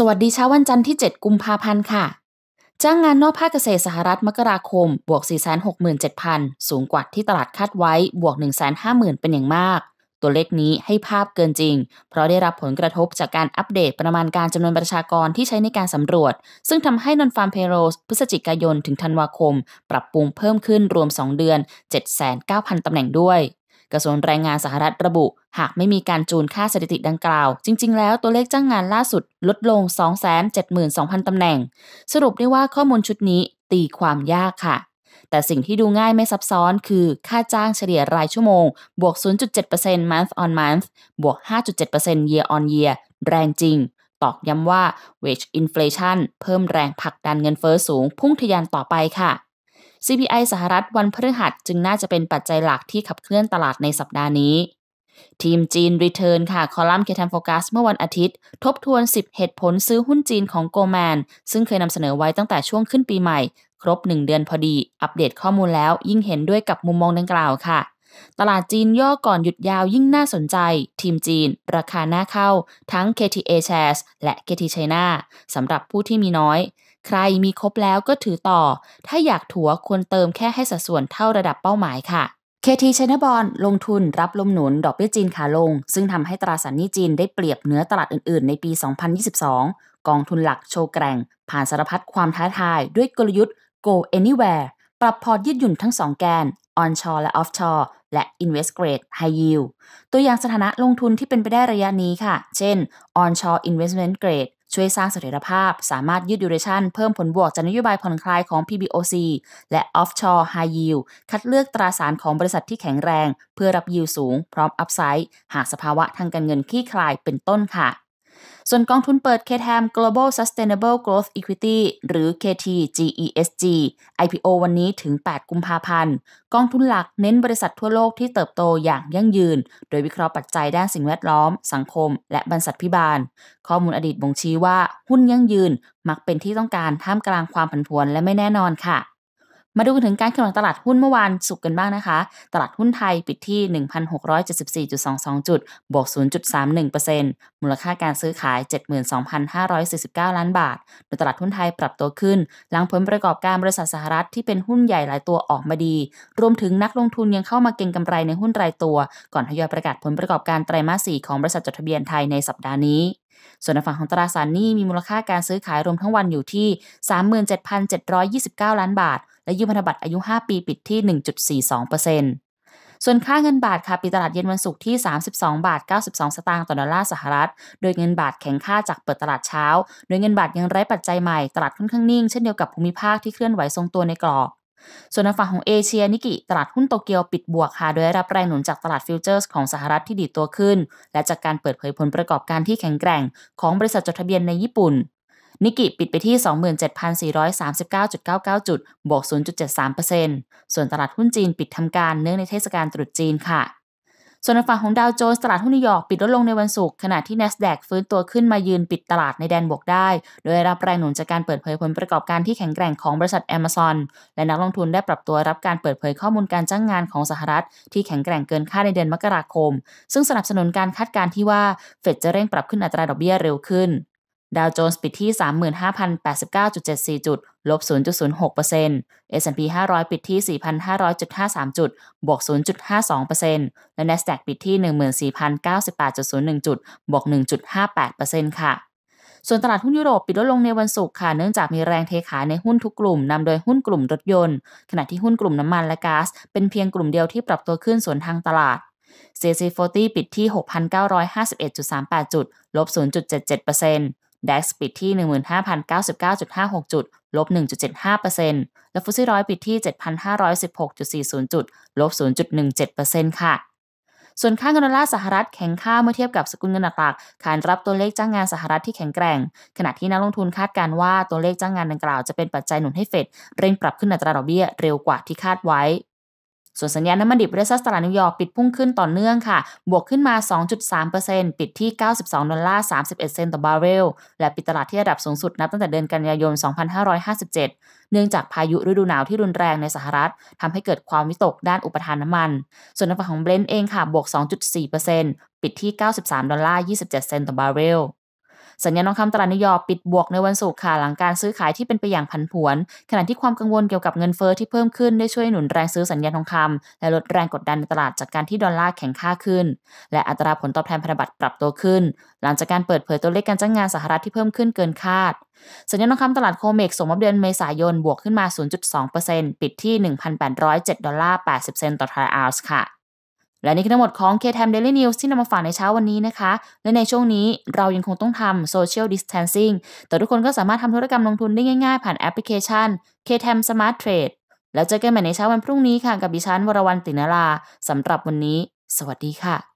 สวัสดีเช้าวันจันทร์ที่ 7 กุมภาพันธ์ค่ะ จ้างงานนอกภาคเกษตรสหรัฐมกราคม บวก 467,000 สูงกว่าที่ตลาดคาดไว้บวก 150,000 เป็นอย่างมาก ตัวเลขนี้ให้ภาพเกินจริง เพราะได้รับผลกระทบจากการอัปเดตประมาณการจำนวนประชากรที่ใช้ในการสำรวจ ซึ่งทำให้นอนฟาร์มเพโรส พฤศจิกายนถึงธันวาคม ปรับปรุงเพิ่มขึ้นรวม2เดือน7,900ตำแหน่งด้วยกระทรวงแรงงานสหรัฐระบุ หากไม่มีการจูนค่าสถิติดังกล่าว จริง ๆ แล้วตัวเลขจ้างงานล่าสุดลดลง 272,000 ตำแหน่ง สรุปได้ว่าข้อมูลชุดนี้ตีความยากค่ะ แต่สิ่งที่ดูง่ายไม่ซับซ้อนคือค่าจ้างเฉลี่ยรายชั่วโมง บวก 0.7% month on month บวก 5.7% year on year แรงจริง ตอกย้ำว่า wage inflation เพิ่มแรงผลักดันเงินเฟอ้อสูง พุ่งทะยานต่อไปค่ะ CPI สหรัฐวันพฤหัสจึงน่าจะเป็นปัจจัยหลักที่ขับเคลื่อนตลาดในสัปดาห์นี้ ทีมจีนรีเทิร์นค่ะ คอลัมน์เคทันโฟกัสเมื่อวันอาทิตย์ ทบทวน 10 เหตุผลซื้อหุ้นจีนของโกลแมน ซึ่งเคยนำเสนอไว้ตั้งแต่ช่วงขึ้นปีใหม่ ครบ 1 เดือนพอดี อัปเดตข้อมูลแล้ว ยิ่งเห็นด้วยกับมุมมองดังกล่าวค่ะ ตลาดจีนย่อก่อนหยุดยาวยิ่งน่าสนใจ ทีมจีนราคาหน้าเข้าทั้ง KTA Shares และ KT China สำหรับผู้ที่มีน้อยใครมีครบแล้วก็ถือต่อ ถ้าอยากถัวควรเติมแค่ให้สัดส่วนเท่าระดับเป้าหมายค่ะ เคทีชนบอลลงทุนรับลมหนุนดอกเบี้ยจีนขาลง ซึ่งทำให้ตราสารหนี้จีนได้เปรียบเนื้อตลาดอื่นๆในปี 2022 กองทุนหลักโชว์แกร่ง ผ่านสารพัดความท้าทายด้วยกลยุทธ์ go anywhere ปรับพอร์ตยืดหยุ่นทั้ง2แกน onshore และ offshore และ invest grade high yield ตัวอย่างสถานะลงทุนที่เป็นไปได้ระยะนี้ค่ะ เช่น onshore investment grade ช่วยสร้างเสถียรภาพ สามารถยืดดูเรชันเพิ่มผลบวกจากนโยบายผ่อนคลายของ PBOC และ Offshore High Yield คัดเลือกตราสารของบริษัทที่แข็งแรง เพื่อรับยิวสูงพร้อมอัพไซด์หากสภาวะทางการเงินคลี่คลายเป็นต้นค่ะส่วนกองทุนเปิด KTAM Global Sustainable Growth Equity หรือ KTGESG IPO วันนี้ถึง 8 กุมภาพันธ์กองทุนหลักเน้นบริษัททั่วโลกที่เติบโตอย่างยั่งยืน โดยวิเคราะห์ปัจจัยด้านสิ่งแวดล้อม สังคม และบรรษัทพิบาล ข้อมูลอดีตบ่งชี้ว่า หุ้นยั่งยืน มักเป็นที่ต้องการท่ามกลางความผันผวนและไม่แน่นอนค่ะมาดูถึงการเคลื่อนตลาดหุ้นเมื่อวานสุกกันบ้างนะคะ ตลาดหุ้นไทยปิดที่ 1,674.22 จุด บวก0.31%มูลค่าการซื้อขาย 72,549 ล้านบาท โดยตลาดหุ้นไทยปรับตัวขึ้น หลังผลประกอบการบริษัทสหรัฐที่เป็นหุ้นใหญ่หลายตัวออกมาดี รวมถึงนักลงทุนยังเข้ามาเก็งกำไรในหุ้นรายตัว ก่อนทยอยประกาศผลประกอบการไตรมาสสี่ของบริษัทจดทะเบียนไทยในสัปดาห์นี้ส่วนในฝั่งของตราสารหนี้มีมูลค่าการซื้อขายรวมทั้งวันอยู่ที่ 37,729 ล้านบาท และยืมพันธบัตรอายุ 5 ปีปิดที่ 1.42%ส่วนค่าเงินบาทค่ะปิดตลาดเย็นวันศุกร์ที่ 32 บาท 92 สตางค์ต่อดอลลาร์สหรัฐ โดยเงินบาทแข็งค่าจากเปิดตลาดเช้า โดยเงินบาทยังไร้ปัจจัยใหม่ ตลาดค่อนข้างนิ่งเช่นเดียวกับภูมิภาคที่เคลื่อนไหวทรงตัวในกรอบส่วนในฝั่งของเอเชียนิกิ ตลาดหุ้นโตเกียวปิดบวกค่ะโดยได้รับแรงหนุนจากตลาดฟิวเจอร์สของสหรัฐที่ดีตัวขึ้นและจากการเปิดเผยผลประกอบการที่แข็งแกร่งของบริษัทจดทะเบียนในญี่ปุ่น นิกิปิดไปที่ 27,439.99จุดบวก 0.73%ส่วนตลาดหุ้นจีนปิดทำการเนื่องในเทศกาลตรุษจีนค่ะส่วนฝั่งของดาวโจนส์ตลาดหุ้นนิวยอร์กปิดลดลงในวันศุกร์ขณะที่ N แอสแดกฟื้นตัวขึ้นมายืนปิดตลาดในแดนบวกได้ โดยรับแรงหนุนจากการเปิดเผยผลประกอบการที่แข็งแกร่งของบริษัท Amazon และนักลงทุนได้ปรับตัวรับการเปิดเผยข้อมูลการจ้างงานของสหรัฐที่แข็งแกร่งเกินคาดในเดือนมกราคม ซึ่งสนับสนุนการคาดการณ์ที่ว่าเฟดจะเร่งปรับขึ้นอัตราดอกเบี้ยเร็วขึ้น ดาวโจนส์ปิดที่35,089.74จุดลบ0.06% S&P 500 ปิดที่ 4,500.53 จุดบวก0.52%และ NASDAQ ปิดที่ 14,098.01 จุดบวก1.58%ค่ะ ส่วนตลาดหุ้นยุโรปปิดลดลงในวันศุกร์ค่ะ เนื่องจากมีแรงเทขายในหุ้นทุกกลุ่มนำโดยหุ้นกลุ่มรถยนต์ ขณะที่หุ้นกลุ่มน้ำมันและก๊าซเป็นเพียงกลุ่มเดียวที่ปรับตัวขึ้นสวนทางตลาด c c 40ปิดที่ 6,951.38 จุดลบ0.77%ดัคปิดที่ 15,099.56จุดลบ1.75%และฟุตซี่ร้อยปิดที่ 7,516.40จุดลบ0.17%ค่ะ ส่วนค่าเงินดอลลาร์สหรัฐแข็งค่าเมื่อเทียบกับสกุลเงินหลักๆขานรับตัวเลขจ้างงานสหรัฐที่แข็งแกร่ง ขณะที่นักลงทุนคาดการว่าตัวเลขจ้างงานดังกล่าวจะเป็นปัจจัยหนุนให้เฟดเร่งปรับขึ้นอัตราดอกเบี้ยเร็วกว่าที่คาดไว้ส่วนสัญญาณน้ำมันดิบเรสัสตลาดนิวยอร์กปิดพุ่งขึ้นต่อเนื่องค่ะ บวกขึ้นมา 2.3%ปิดที่ 92ดอลลาร์31 เซนต์ต่อบาร์เรล และปิดตลาดที่ระดับสูงสุดนับตั้งแต่เดือนกันยายน 2557 เนื่องจากพายุฤดูหนาวที่รุนแรงในสหรัฐ ทำให้เกิดความวิตกด้านอุปทานน้ำมัน ส่วนน้ำมันของเบรนท์เองค่ะ บวก 2.4%ปิดที่ 93ดอลลาร์27 เซนต์ต่อบาร์เรลสัญญาทองคำตลาดนิวยอร์กปิดบวกในวันศุกร์ค่ะหลังการซื้อขายที่เป็นไปอย่างผันผวน ขณะที่ความกังวลเกี่ยวกับเงินเฟอ้อที่เพิ่มขึ้น ได้ช่วยหนุนแรงซื้อ สัญญาทองคำและลดแรงกดดันในตลาดจากการที่ดอลลาร์แข็งค่าขึ้นและอัตราผลตอบแทนพันธบัตรปรับตัวขึ้น หลังจากการเปิดเผยตัวเลขการจ้างงานสหรัฐที่เพิ่มขึ้นเกินคาดสัญญาณทองคำตลาดโคเมกส่งมาเดือนเมษายนบวกขึ้นมา 0.2%ปิดที่ 1,807ดอลลาร์80 เซนต์ต่อทรัลล์อัลส์ค่ะและนี่คือทั้งหมดของ k t i m e Daily News ที่นำมาฝากในเช้าวันนี้นะคะ และในช่วงนี้เรายังคงต้องทำ Social Distancing แต่ทุกคนก็สามารถทำธุรกรรมลงทุนได้ง่ายๆ ผ่านแอปพลิเคชัน k t i m e Smart Trade แล้วเจอกันใหม่ในเช้าวันพรุ่งนี้ค่ะ กับดิฉันวรวรรณตินาราสำหรับวันนี้ สวัสดีค่ะ